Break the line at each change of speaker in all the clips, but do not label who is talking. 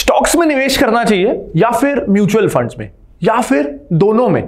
stocks में निवेश करना चाहिए या फिर म्यूचुअल फंड्स में या फिर दोनों में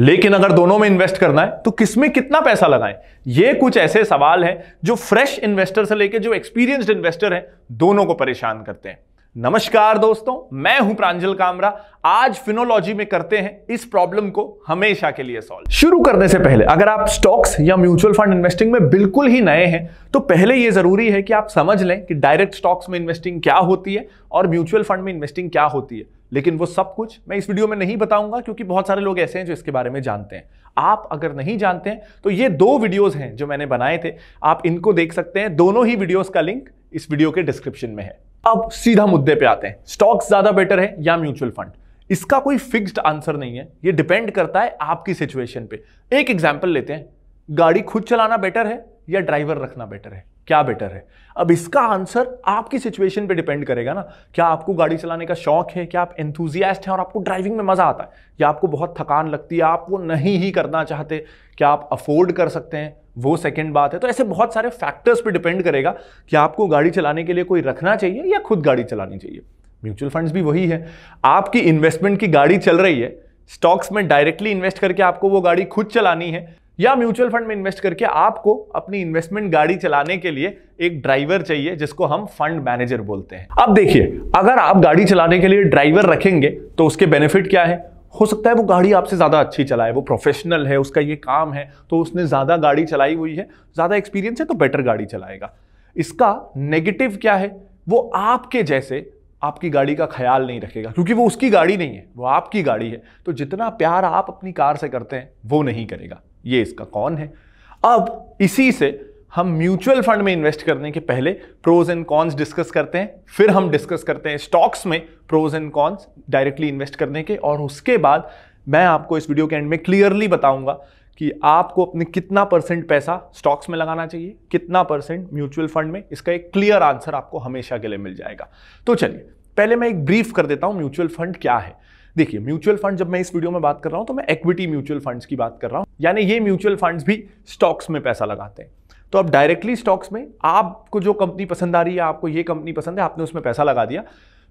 लेकिन अगर दोनों में इन्वेस्ट करना है तो किसमें कितना पैसा लगाएं ये कुछ ऐसे सवाल हैं जो फ्रेश इन्वेस्टर से लेकर जो एक्सपीरियंस्ड इन्वेस्टर हैं दोनों को परेशान करते हैं नमस्कार दोस्तों मैं हूं प्रांजल कामरा आज फिनोलॉजी में करते हैं इस प्रॉब्लम को हमेशा के लिए सॉल्व शुरू करने से पहले अगर आप स्टॉक्स या म्यूचुअल फंड इन्वेस्टिंग में बिल्कुल ही नए हैं तो पहले यह जरूरी है कि आप समझ लें कि डायरेक्ट स्टॉक्स में इन्वेस्टिंग क्या होती है और म्यूचुअल फंड में इन्वेस्टिंग क्या होती है लेकिन वो सब कुछ मैं इस वीडियो में नहीं बताऊंगा क्योंकि बहुत सारे लोग ऐसे हैं जो इसके बारे में जानते हैं आप अगर नहीं जानते हैं तो ये दो वीडियोस हैं जो मैंने बनाए थे आप इनको देख सकते हैं दोनों ही वीडियोस का लिंक इस वीडियो के डिस्क्रिप्शन में है अब सीधा मुद्दे पे आते हैं स्टॉक्स ज्यादा बेटर है या म्यूचुअल फंड इसका कोई फिक्स्ड आंसर नहीं है ये डिपेंड करता है आपकी सिचुएशन पे एक एग्जांपल लेते हैं गाड़ी खुद चलाना बेटर है या ड्राइवर रखना बेटर है क्या बेटर है अब इसका आंसर आपकी सिचुएशन पे डिपेंड करेगा ना क्या आपको गाड़ी चलाने का शौक है क्या आप एंथुजियास्ट हैं और आपको ड्राइविंग में मजा आता है या आपको बहुत थकान लगती है आप वो नहीं ही करना चाहते क्या आप अफोर्ड कर सकते हैं वो सेकेंड बात है तो ऐसे बहुत सारे फैक्टर्स पर डिपेंड करेगा कि आपको गाड़ी चलाने के लिए कोई रखना चाहिए या खुद गाड़ी चलानी चाहिए म्यूचुअल फंड्स भी वही है आपकी इन्वेस्टमेंट की गाड़ी चल रही है स्टॉक्स में डायरेक्टली इन्वेस्ट करके आपको वो गाड़ी खुद चलानी है या म्यूचुअल फंड में इन्वेस्ट करके आपको अपनी इन्वेस्टमेंट गाड़ी चलाने के लिए एक ड्राइवर चाहिए जिसको हम फंड मैनेजर बोलते हैं अब देखिए अगर आप गाड़ी चलाने के लिए ड्राइवर रखेंगे तो उसके बेनिफिट क्या है हो सकता है वो गाड़ी आपसे ज़्यादा अच्छी चलाए वो प्रोफेशनल है उसका ये काम है तो उसने ज़्यादा गाड़ी चलाई हुई है ज़्यादा एक्सपीरियंस है तो बेटर गाड़ी चलाएगा इसका नेगेटिव क्या है वो आपके जैसे आपकी गाड़ी का ख्याल नहीं रखेगा क्योंकि वो उसकी गाड़ी नहीं है वो आपकी गाड़ी है तो जितना प्यार आप अपनी कार से करते हैं वो नहीं करेगा ये इसका कौन है अब इसी से हम म्यूचुअल फंड में इन्वेस्ट करने के पहले प्रोज एंड कॉन्स डिस्कस करते हैं फिर हम डिस्कस करते हैं स्टॉक्स में pros and cons directly invest करने के और उसके बाद मैं आपको इस वीडियो के एंड में क्लियरली बताऊंगा कि आपको अपने कितना परसेंट पैसा स्टॉक्स में लगाना चाहिए कितना परसेंट म्यूचुअल फंड में इसका एक क्लियर आंसर आपको हमेशा के लिए मिल जाएगा तो चलिए पहले मैं एक ब्रीफ कर देता हूं म्यूचुअल फंड क्या है देखिए म्यूचुअल फंड जब मैं इस वीडियो में बात कर रहा हूं तो मैं इक्विटी म्यूचुअल फंड्स की बात कर रहा हूं यानी ये म्यूचुअल फंड्स भी स्टॉक्स में पैसा लगाते हैं तो अब डायरेक्टली स्टॉक्स में आपको जो कंपनी पसंद आ रही है आपको ये कंपनी पसंद है आपने उसमें पैसा लगा दिया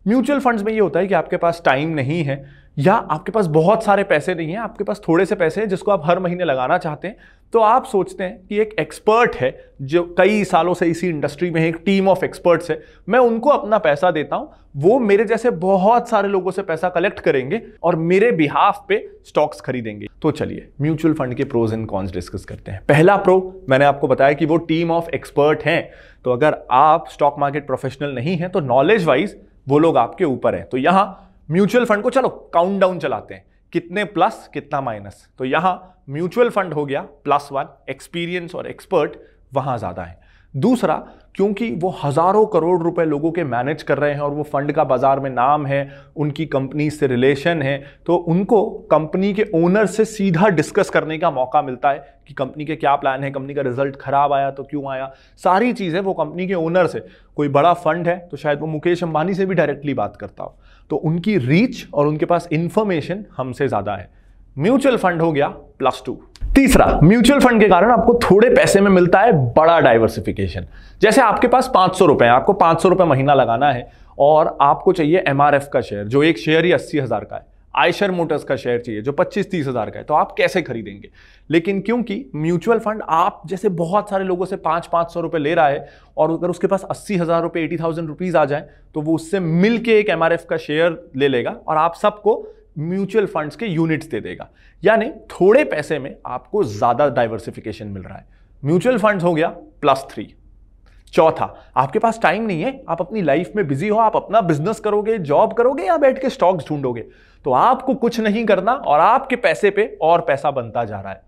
म्यूचुअल फंड्स में ये होता है कि आपके पास टाइम नहीं है या आपके पास बहुत सारे पैसे नहीं हैं आपके पास थोड़े से पैसे हैं जिसको आप हर महीने लगाना चाहते हैं तो आप सोचते हैं कि एक एक्सपर्ट है जो कई सालों से इसी इंडस्ट्री में है एक टीम ऑफ एक्सपर्ट्स है मैं उनको अपना पैसा देता हूं वो मेरे जैसे बहुत सारे लोगों से पैसा कलेक्ट करेंगे और मेरे बिहाफ पे स्टॉक्स खरीदेंगे तो चलिए म्यूचुअल फंड के प्रोज एंड कॉन्स डिस्कस करते हैं पहला प्रो मैंने आपको बताया कि वो टीम ऑफ एक्सपर्ट हैं तो अगर आप स्टॉक मार्केट प्रोफेशनल नहीं हैं तो नॉलेज वाइज वो लोग आपके ऊपर है तो यहां म्यूचुअल फंड को चलो काउंटडाउन चलाते हैं कितने प्लस कितना माइनस तो यहां म्यूचुअल फंड हो गया प्लस वन एक्सपीरियंस और एक्सपर्ट वहां ज्यादा है दूसरा क्योंकि वो हज़ारों करोड़ रुपए लोगों के मैनेज कर रहे हैं और वो फंड का बाज़ार में नाम है उनकी कंपनी से रिलेशन है तो उनको कंपनी के ओनर से सीधा डिस्कस करने का मौका मिलता है कि कंपनी के क्या प्लान है कंपनी का रिजल्ट ख़राब आया तो क्यों आया सारी चीज़ें वो कंपनी के ओनर से कोई बड़ा फंड है तो शायद वो मुकेश अंबानी से भी डायरेक्टली बात करता हो तो उनकी रीच और उनके पास इंफॉर्मेशन हमसे ज़्यादा है म्यूचुअल फंड हो गया प्लस टू तीसरा म्यूचुअल फंड के कारण आपको थोड़े पैसे में मिलता है बड़ा डाइवर्सिफिकेशन जैसे आपके पास पांच सौ रुपए आपको पांच सौ रुपए महीना लगाना है और आपको चाहिए एमआरएफ का शेयर जो एक शेयर ही अस्सी हजार का है आयशर मोटर्स का शेयर चाहिए जो पच्चीस तीस हजार का है तो आप कैसे खरीदेंगे लेकिन क्योंकि म्यूचुअल फंड आप जैसे बहुत सारे लोगों से पांच पांच सौ रुपए ले रहा है और अगर उसके पास अस्सी हज़ार रुपये एटी थाउजेंड रुपीज़ आ जाए तो वो उससे मिलकर एक एम का शेयर ले लेगा और आप सबको म्यूचुअल फंड्स के यूनिट्स दे देगा यानी थोड़े पैसे में आपको ज़्यादा डाइवर्सिफिकेशन मिल रहा है म्यूचुअल फंड्स हो गया प्लस थ्री चौथा आपके पास टाइम नहीं है आप अपनी लाइफ में बिजी हो आप अपना बिजनेस करोगे जॉब करोगे या बैठ के स्टॉक्स ढूंढोगे तो आपको कुछ नहीं करना और आपके पैसे पे और पैसा बनता जा रहा है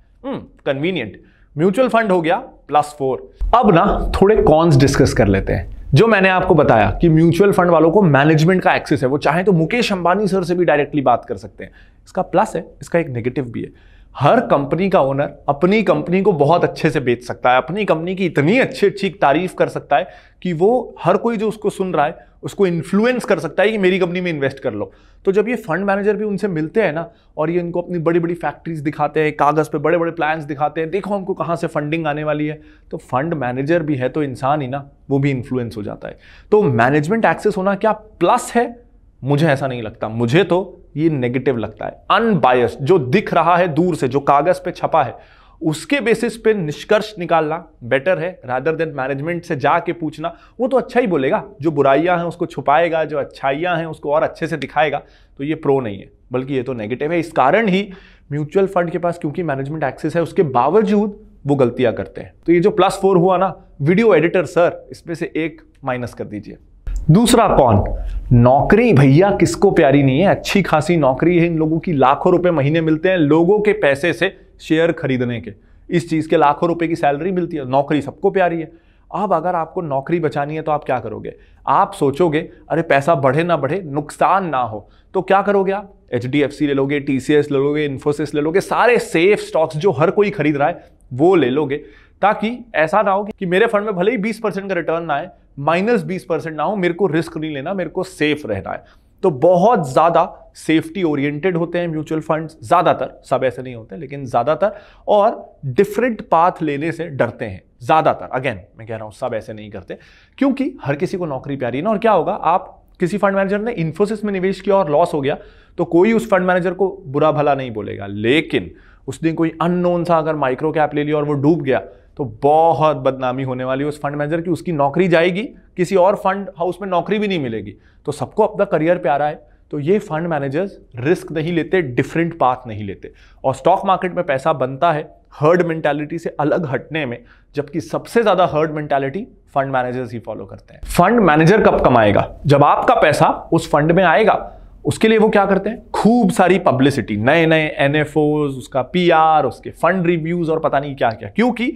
कन्वीनियंट हम्म, म्यूचुअल फंड हो गया प्लस फोर अब ना थोड़े कॉन्स डिस्कस कर लेते हैं जो मैंने आपको बताया कि म्यूचुअल फंड वालों को मैनेजमेंट का एक्सेस है वो चाहे तो मुकेश अंबानी सर से भी डायरेक्टली बात कर सकते हैं इसका प्लस है इसका एक नेगेटिव भी है हर कंपनी का ओनर अपनी कंपनी को बहुत अच्छे से बेच सकता है अपनी कंपनी की इतनी अच्छी अच्छी तारीफ कर सकता है कि वो हर कोई जो उसको सुन रहा है उसको इन्फ्लुएंस कर सकता है कि मेरी कंपनी में इन्वेस्ट कर लो तो जब ये फंड मैनेजर भी उनसे मिलते हैं ना और ये इनको अपनी बड़ी बड़ी फैक्ट्रीज दिखाते हैं कागज़ पे बड़े बड़े प्लान्स दिखाते हैं देखो हमको कहाँ से फंडिंग आने वाली है तो फंड मैनेजर भी है तो इंसान ही ना वो भी इन्फ्लुएंस हो जाता है तो मैनेजमेंट एक्सेस होना क्या प्लस है मुझे ऐसा नहीं लगता मुझे तो ये नेगेटिव लगता है अनबायस्ड जो दिख रहा है दूर से जो कागज़ पे छपा है उसके बेसिस पे निष्कर्ष निकालना बेटर है रादर देन मैनेजमेंट से जाके पूछना वो तो अच्छा ही बोलेगा जो बुराइयां हैं उसको छुपाएगा जो अच्छाइयां हैं उसको और अच्छे से दिखाएगा तो ये प्रो नहीं है बल्कि ये तो नेगेटिव है इस कारण ही म्यूचुअल फंड के पास क्योंकि मैनेजमेंट एक्सेस है उसके बावजूद वो गलतियां करते हैं तो ये जो प्लस फोर हुआ ना वीडियो एडिटर सर इसमें से एक माइनस कर दीजिए दूसरा कौन नौकरी भैया किसको प्यारी नहीं है अच्छी खासी नौकरी है इन लोगों की लाखों रुपए महीने मिलते हैं लोगों के पैसे से शेयर खरीदने के इस चीज़ के लाखों रुपए की सैलरी मिलती है नौकरी सबको प्यारी है अब अगर आपको नौकरी बचानी है तो आप क्या करोगे आप सोचोगे अरे पैसा बढ़े ना बढ़े नुकसान ना हो तो क्या करोगे आप एच डी एफ सी ले लोगे टी सी एस ले लोगे इन्फोसिस ले लोगे सारे सेफ स्टॉक्स जो हर कोई खरीद रहा है वो ले लोगे ताकि ऐसा ना हो कि मेरे फंड में भले ही 20 परसेंट का रिटर्न ना आए माइनस बीस परसेंट ना हो मेरे को रिस्क नहीं लेना मेरे को सेफ रहना है तो बहुत ज़्यादा सेफ्टी ओरिएंटेड होते हैं म्यूचुअल फंड्स ज़्यादातर सब ऐसे नहीं होते लेकिन ज़्यादातर और डिफरेंट पाथ लेने से डरते हैं ज़्यादातर अगेन मैं कह रहा हूं सब ऐसे नहीं करते क्योंकि हर किसी को नौकरी प्यारी है ना और क्या होगा आप किसी फंड मैनेजर ने इंफोसिस में निवेश किया और लॉस हो गया तो कोई उस फंड मैनेजर को बुरा भला नहीं बोलेगा लेकिन उसने कोई अननोन सा अगर माइक्रो कैप ले लिया और वो डूब गया तो बहुत बदनामी होने वाली है उस फंड मैनेजर की उसकी नौकरी जाएगी किसी और फंड हाउस में नौकरी भी नहीं मिलेगी तो सबको अपना करियर प्यारा है तो ये फंड मैनेजर्स रिस्क नहीं लेते डिफरेंट पाथ नहीं लेते और स्टॉक मार्केट में पैसा बनता है हर्ड मेंटेलिटी से अलग हटने में जबकि सबसे ज़्यादा हर्ड मेंटेलिटी फंड मैनेजर्स ही फॉलो करते हैं फंड मैनेजर कब कमाएगा जब आपका पैसा उस फंड में आएगा उसके लिए वो क्या करते हैं खूब सारी पब्लिसिटी नए नए एन उसका पी उसके फंड रिव्यूज और पता नहीं क्या क्या क्योंकि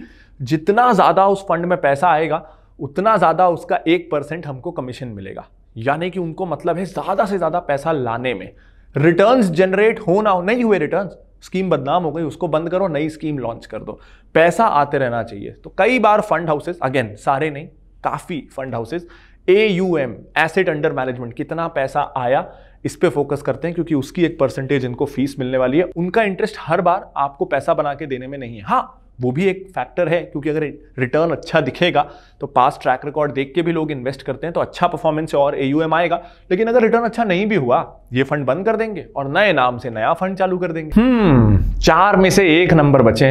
जितना ज़्यादा उस फंड में पैसा आएगा उतना ज़्यादा उसका एक परसेंट हमको कमीशन मिलेगा यानी कि उनको मतलब है ज़्यादा से ज़्यादा पैसा लाने में रिटर्न्स जनरेट हो ना हो नहीं हुए रिटर्न्स स्कीम बदनाम हो गई उसको बंद करो नई स्कीम लॉन्च कर दो पैसा आते रहना चाहिए तो कई बार फंड हाउसेस अगेन सारे नहीं काफ़ी fund houses A U M asset under management कितना पैसा आया इस पर फोकस करते हैं क्योंकि उसकी एक परसेंटेज इनको फीस मिलने वाली है उनका इंटरेस्ट हर बार आपको पैसा बना के देने में नहीं है हाँ वो भी एक फैक्टर है क्योंकि अगर रिटर्न अच्छा दिखेगा तो पास ट्रैक रिकॉर्ड देख के भी लोग इन्वेस्ट करते हैं तो अच्छा परफॉर्मेंस और ए आएगा लेकिन अगर रिटर्न अच्छा नहीं भी हुआ ये फंड बंद कर देंगे और नए नाम से नया फंड चालू कर देंगे हम्म चार में से एक नंबर बचे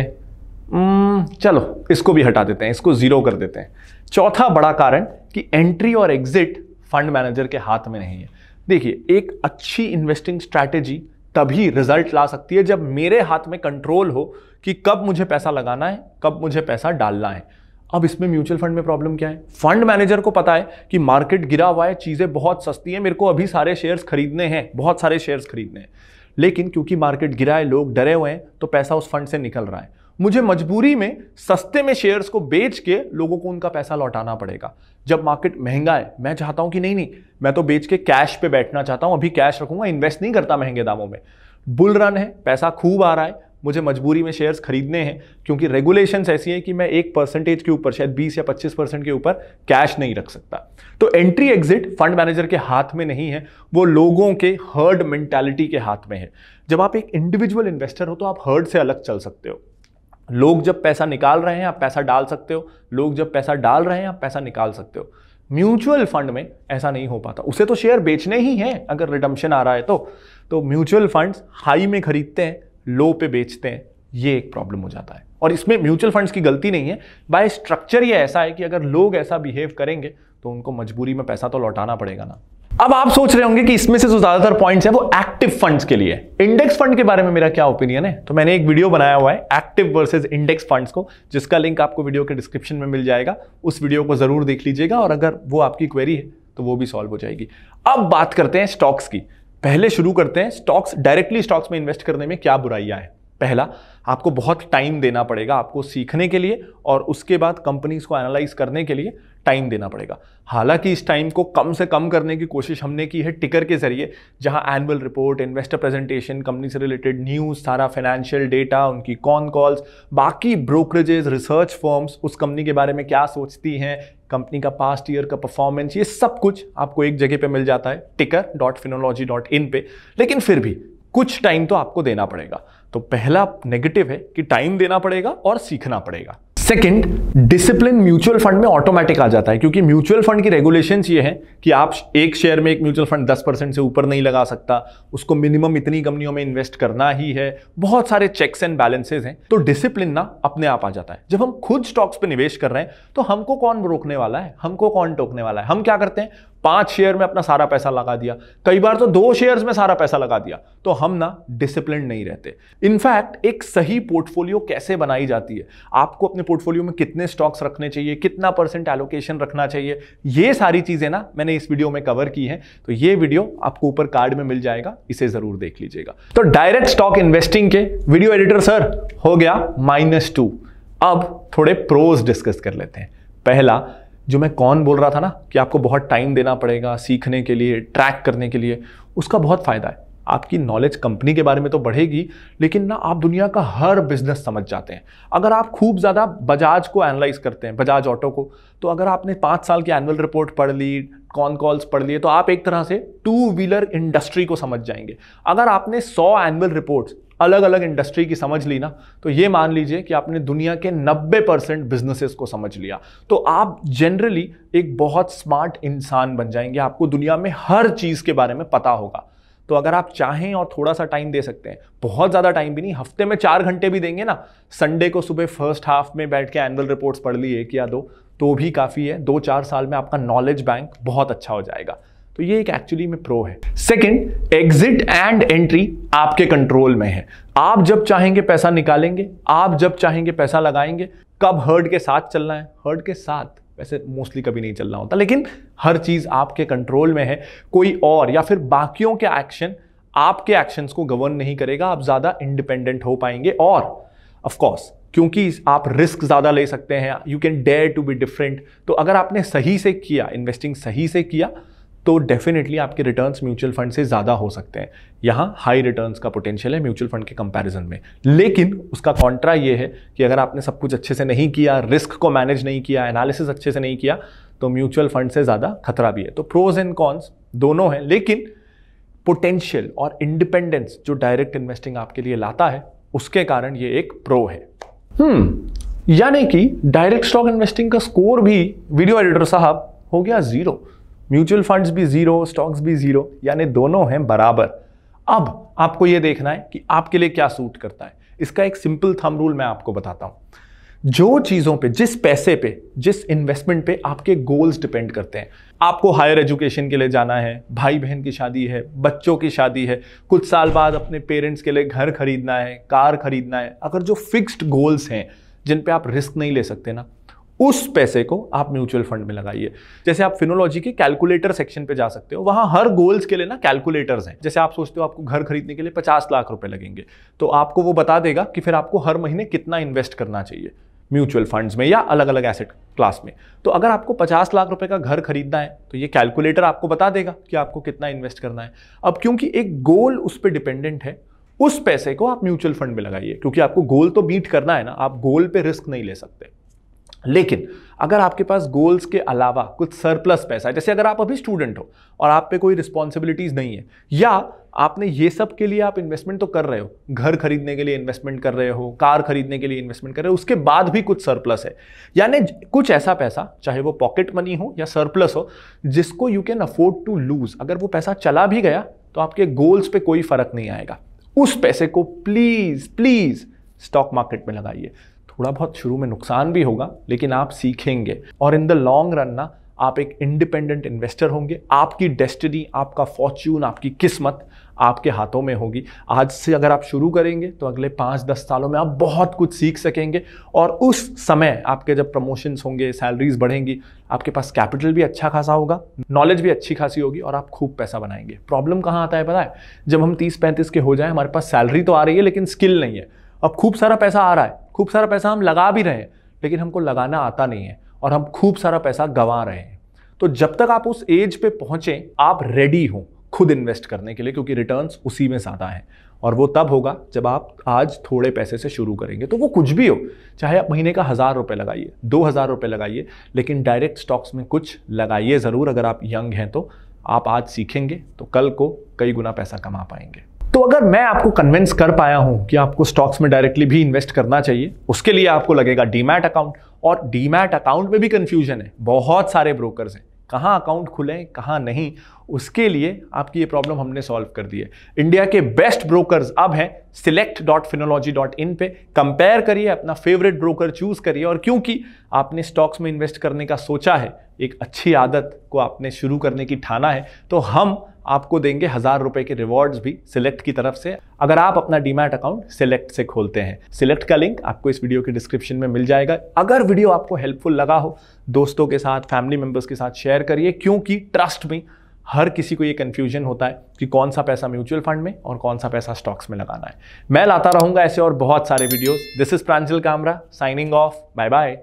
हम्म, चलो इसको भी हटा देते हैं इसको जीरो कर देते हैं चौथा बड़ा कारण कि एंट्री और एग्जिट फंड मैनेजर के हाथ में नहीं है देखिए एक अच्छी इन्वेस्टिंग स्ट्रैटेजी तभी रिजल्ट ला सकती है जब मेरे हाथ में कंट्रोल हो कि कब मुझे पैसा लगाना है कब मुझे पैसा डालना है अब इसमें म्यूचुअल फंड में प्रॉब्लम क्या है फंड मैनेजर को पता है कि मार्केट गिरा हुआ है चीज़ें बहुत सस्ती हैं मेरे को अभी सारे शेयर्स खरीदने हैं बहुत सारे शेयर्स खरीदने हैं लेकिन क्योंकि मार्केट गिरा है लोग डरे हुए हैं तो पैसा उस फंड से निकल रहा है मुझे मजबूरी में सस्ते में शेयर्स को बेच के लोगों को उनका पैसा लौटाना पड़ेगा जब मार्केट महंगा है मैं चाहता हूं कि नहीं नहीं मैं तो बेच के कैश पे बैठना चाहता हूं अभी कैश रखूंगा इन्वेस्ट नहीं करता महंगे दामों में बुल रन है पैसा खूब आ रहा है मुझे मजबूरी में शेयर्स खरीदने हैं क्योंकि रेगुलेशंस ऐसी हैं कि मैं एक परसेंटेज के ऊपर शायद 20 या 25 परसेंट के ऊपर कैश नहीं रख सकता तो एंट्री एग्जिट फंड मैनेजर के हाथ में नहीं है वो लोगों के हर्ड मेंटेलिटी के हाथ में है जब आप एक इंडिविजुअल इन्वेस्टर हो तो आप हर्ड से अलग चल सकते हो लोग जब पैसा निकाल रहे हैं आप पैसा डाल सकते हो लोग जब पैसा डाल रहे हैं आप पैसा निकाल सकते हो म्यूचुअल फंड में ऐसा नहीं हो पाता उसे तो शेयर बेचने ही हैं अगर रिडम्पशन आ रहा है तो तो म्यूचुअल फंड्स हाई में खरीदते हैं लो पे बेचते हैं ये एक प्रॉब्लम हो जाता है और इसमें म्यूचुअल फंड्स की गलती नहीं है बाय स्ट्रक्चर ये ऐसा है कि अगर लोग ऐसा बिहेव करेंगे तो उनको मजबूरी में पैसा तो लौटाना पड़ेगा ना अब आप सोच रहे होंगे कि इसमें से जो ज्यादातर पॉइंट्स हैं वो एक्टिव फंड्स के लिए इंडेक्स फंड के बारे में मेरा क्या ओपिनियन है तो मैंने एक वीडियो बनाया हुआ है एक्टिव वर्सेस इंडेक्स फंड्स को जिसका लिंक आपको वीडियो के डिस्क्रिप्शन में मिल जाएगा उस वीडियो को जरूर देख लीजिएगा और अगर वो आपकी क्वेरी है तो वो भी सॉल्व हो जाएगी अब बात करते हैं स्टॉक्स की पहले शुरू करते हैं स्टॉक्स डायरेक्टली स्टॉक्स में इन्वेस्ट करने में क्या बुराइयां हैं पहला आपको बहुत टाइम देना पड़ेगा आपको सीखने के लिए और उसके बाद कंपनीज को एनालाइज करने के लिए टाइम देना पड़ेगा हालांकि इस टाइम को कम से कम करने की कोशिश हमने की है टिकर के जरिए जहां annual report investor presentation company से रिलेटेड न्यूज़ सारा फाइनेंशियल डेटा उनकी कॉन कॉल्स बाकी ब्रोकरेजेस रिसर्च फॉर्म्स उस कंपनी के बारे में क्या सोचती हैं कंपनी का पास्ट ईयर का परफॉर्मेंस ये सब कुछ आपको एक जगह पे मिल जाता है टिकर डॉट फिनोलॉजी डॉट इन पे लेकिन फिर भी कुछ टाइम तो आपको देना पड़ेगा तो पहला नेगेटिव है कि टाइम देना पड़ेगा और सीखना पड़ेगा सेकंड डिसिप्लिन म्यूचुअल फंड में ऑटोमेटिक आ जाता है क्योंकि म्यूचुअल फंड की रेगुलेशन ये है कि आप एक शेयर में एक म्यूचुअल फंड 10 परसेंट से ऊपर नहीं लगा सकता उसको मिनिमम इतनी कंपनियों में इन्वेस्ट करना ही है बहुत सारे चेक्स एंड बैलेंसेज हैं तो डिसिप्लिन ना अपने आप आ जाता है जब हम खुद स्टॉक्स पर निवेश कर रहे हैं तो हमको कौन रोकने वाला है हमको कौन टोकने वाला है हम क्या करते हैं पांच शेयर में अपना सारा पैसा लगा दिया कई बार तो दो शेयर्स में सारा पैसा लगा दिया तो हम ना डिसिप्लिन नहीं रहते इनफैक्ट एक सही पोर्टफोलियो कैसे बनाई जाती है आपको अपने पोर्टफोलियो में कितने स्टॉक्स रखने चाहिए कितना परसेंट एलोकेशन रखना चाहिए ये सारी चीज़ें ना मैंने इस वीडियो में कवर की है तो ये वीडियो आपको ऊपर कार्ड में मिल जाएगा इसे ज़रूर देख लीजिएगा तो डायरेक्ट स्टॉक इन्वेस्टिंग के वीडियो एडिटर सर हो गया माइनस टू अब थोड़े प्रोज डिस्कस कर लेते हैं पहला जो मैं कौन बोल रहा था ना कि आपको बहुत टाइम देना पड़ेगा सीखने के लिए ट्रैक करने के लिए उसका बहुत फ़ायदा है आपकी नॉलेज कंपनी के बारे में तो बढ़ेगी लेकिन ना आप दुनिया का हर बिजनेस समझ जाते हैं अगर आप खूब ज़्यादा बजाज को एनालाइज करते हैं बजाज ऑटो को तो अगर आपने पाँच साल की एनुअल रिपोर्ट पढ़ ली कॉन कॉल्स पढ़ लिए तो आप एक तरह से टू व्हीलर इंडस्ट्री को समझ जाएंगे अगर आपने सौ एनुअल रिपोर्ट्स अलग अलग इंडस्ट्री की समझ ली ना तो ये मान लीजिए कि आपने दुनिया के 90 परसेंट बिजनेसेस को समझ लिया तो आप जनरली एक बहुत स्मार्ट इंसान बन जाएंगे आपको दुनिया में हर चीज़ के बारे में पता होगा तो अगर आप चाहें और थोड़ा सा टाइम दे सकते हैं बहुत ज़्यादा टाइम भी नहीं हफ्ते में चार घंटे भी देंगे ना संडे को सुबह फर्स्ट हाफ में बैठ के एनुअल रिपोर्ट्स पढ़ ली एक या दो तो भी काफ़ी है दो चार साल में आपका नॉलेज बैंक बहुत अच्छा हो जाएगा तो ये एक एक्चुअली में प्रो है सेकंड एग्जिट एंड एंट्री आपके कंट्रोल में है आप जब चाहेंगे पैसा निकालेंगे आप जब चाहेंगे पैसा लगाएंगे कब हर्ड के साथ चलना है हर्ड के साथ वैसे मोस्टली कभी नहीं चलना होता लेकिन हर चीज़ आपके कंट्रोल में है कोई और या फिर बाकियों के एक्शन आपके एक्शंस को गवर्न नहीं करेगा आप ज़्यादा इंडिपेंडेंट हो पाएंगे और ऑफकोर्स क्योंकि आप रिस्क ज़्यादा ले सकते हैं you can dare to be different तो अगर आपने सही से किया इन्वेस्टिंग सही से किया तो डेफिनेटली आपके रिटर्न्स म्यूचुअल फंड से ज़्यादा हो सकते हैं यहाँ हाई रिटर्न्स का पोटेंशियल है म्यूचुअल फंड के कंपैरिजन में लेकिन उसका कॉन्ट्रा ये है कि अगर आपने सब कुछ अच्छे से नहीं किया रिस्क को मैनेज नहीं किया एनालिसिस अच्छे से नहीं किया तो म्यूचुअल फंड से ज़्यादा खतरा भी है तो प्रोज एंड कॉन्स दोनों हैं लेकिन पोटेंशियल और इंडिपेंडेंस जो डायरेक्ट इन्वेस्टिंग आपके लिए लाता है उसके कारण ये एक प्रो है हम्म यानी कि डायरेक्ट स्टॉक इन्वेस्टिंग का स्कोर भी वीडियो एडिटर साहब हो गया ज़ीरो म्यूचुअल फंड्स भी ज़ीरो स्टॉक्स भी ज़ीरो यानी दोनों हैं बराबर अब आपको ये देखना है कि आपके लिए क्या सूट करता है इसका एक सिंपल थम रूल मैं आपको बताता हूँ जो चीज़ों पे जिस पैसे पे जिस इन्वेस्टमेंट पे आपके गोल्स डिपेंड करते हैं आपको हायर एजुकेशन के लिए जाना है भाई बहन की शादी है बच्चों की शादी है कुछ साल बाद अपने पेरेंट्स के लिए घर खरीदना है कार खरीदना है अगर जो फिक्स्ड गोल्स हैं जिन पे आप रिस्क नहीं ले सकते ना उस पैसे को आप म्यूचुअल फंड में लगाइए जैसे आप फिनोलॉजी के कैलकुलेटर सेक्शन पे जा सकते हो वहां हर गोल्स के लिए ना कैलकुलेटर्स हैं जैसे आप सोचते हो आपको घर खरीदने के लिए पचास लाख रुपए लगेंगे तो आपको वो बता देगा कि फिर आपको हर महीने कितना इन्वेस्ट करना चाहिए म्यूचुअल फंड्स में या अलग अलग एसेट क्लास में तो अगर आपको 50 लाख रुपए का घर खरीदना है तो ये कैलकुलेटर आपको बता देगा कि आपको कितना इन्वेस्ट करना है अब क्योंकि एक गोल उस पर डिपेंडेंट है उस पैसे को आप म्यूचुअल फंड में लगाइए क्योंकि आपको गोल तो बीट करना है ना आप गोल पे रिस्क नहीं ले सकते लेकिन अगर आपके पास गोल्स के अलावा कुछ सरप्लस पैसा है जैसे अगर आप अभी स्टूडेंट हो और आप पे कोई रिस्पॉन्सिबिलिटीज़ नहीं है या आपने ये सब के लिए आप इन्वेस्टमेंट तो कर रहे हो घर खरीदने के लिए इन्वेस्टमेंट कर रहे हो कार खरीदने के लिए इन्वेस्टमेंट कर रहे हो उसके बाद भी कुछ सरप्लस है यानी कुछ ऐसा पैसा चाहे वो पॉकेट मनी हो या सरप्लस हो जिसको you can afford to lose अगर वो पैसा चला भी गया तो आपके गोल्स पर कोई फ़र्क नहीं आएगा उस पैसे को प्लीज़ प्लीज़ स्टॉक मार्केट में लगाइए थोड़ा बहुत शुरू में नुकसान भी होगा लेकिन आप सीखेंगे और इन द लॉन्ग रन ना आप एक इंडिपेंडेंट इन्वेस्टर होंगे आपकी डेस्टिनी आपका फॉर्च्यून आपकी किस्मत आपके हाथों में होगी आज से अगर आप शुरू करेंगे तो अगले पाँच दस सालों में आप बहुत कुछ सीख सकेंगे और उस समय आपके जब प्रमोशंस होंगे सैलरीज बढ़ेंगी आपके पास कैपिटल भी अच्छा खासा होगा नॉलेज भी अच्छी खासी होगी और आप खूब पैसा बनाएंगे प्रॉब्लम कहाँ आता है पता है जब हम तीस पैंतीस के हो जाए हमारे पास सैलरी तो आ रही है लेकिन स्किल नहीं है अब खूब सारा पैसा आ रहा है खूब सारा पैसा हम लगा भी रहे हैं लेकिन हमको लगाना आता नहीं है और हम खूब सारा पैसा गंवा रहे हैं तो जब तक आप उस एज पे पहुंचे आप रेडी हो खुद इन्वेस्ट करने के लिए क्योंकि रिटर्न उसी में ज़्यादा हैं और वो तब होगा जब आप आज थोड़े पैसे से शुरू करेंगे तो वो कुछ भी हो चाहे आप महीने का हज़ार रुपये लगाइए दो हज़ार रुपये लगाइए लेकिन डायरेक्ट स्टॉक्स में कुछ लगाइए ज़रूर अगर आप यंग हैं तो आप आज सीखेंगे तो कल को कई गुना पैसा कमा पाएंगे तो अगर मैं आपको कन्विंस कर पाया हूं कि आपको स्टॉक्स में डायरेक्टली भी इन्वेस्ट करना चाहिए उसके लिए आपको लगेगा डीमैट अकाउंट और डीमैट अकाउंट में भी कंफ्यूजन है बहुत सारे ब्रोकर्स हैं कहाँ अकाउंट खुलें कहाँ नहीं उसके लिए आपकी ये प्रॉब्लम हमने सॉल्व कर दी है इंडिया के बेस्ट ब्रोकर्स अब हैं select dot Finology dot in पर कंपेयर करिए अपना फेवरेट ब्रोकर चूज करिए और क्योंकि आपने स्टॉक्स में इन्वेस्ट करने का सोचा है एक अच्छी आदत को आपने शुरू करने की ठाना है तो हम आपको देंगे हज़ार रुपए के रिवॉर्ड्स भी सिलेक्ट की तरफ से अगर आप अपना डीमैट अकाउंट सिलेक्ट से खोलते हैं सिलेक्ट का लिंक आपको इस वीडियो के डिस्क्रिप्शन में मिल जाएगा अगर वीडियो आपको हेल्पफुल लगा हो दोस्तों के साथ फैमिली मेंबर्स के साथ शेयर करिए क्योंकि ट्रस्ट में हर किसी को ये कन्फ्यूजन होता है कि कौन सा पैसा म्यूचुअल फंड में और कौन सा पैसा स्टॉक्स में लगाना है मैं लाता रहूंगा ऐसे और बहुत सारे videos this is Pranjal Kamra signing off bye bye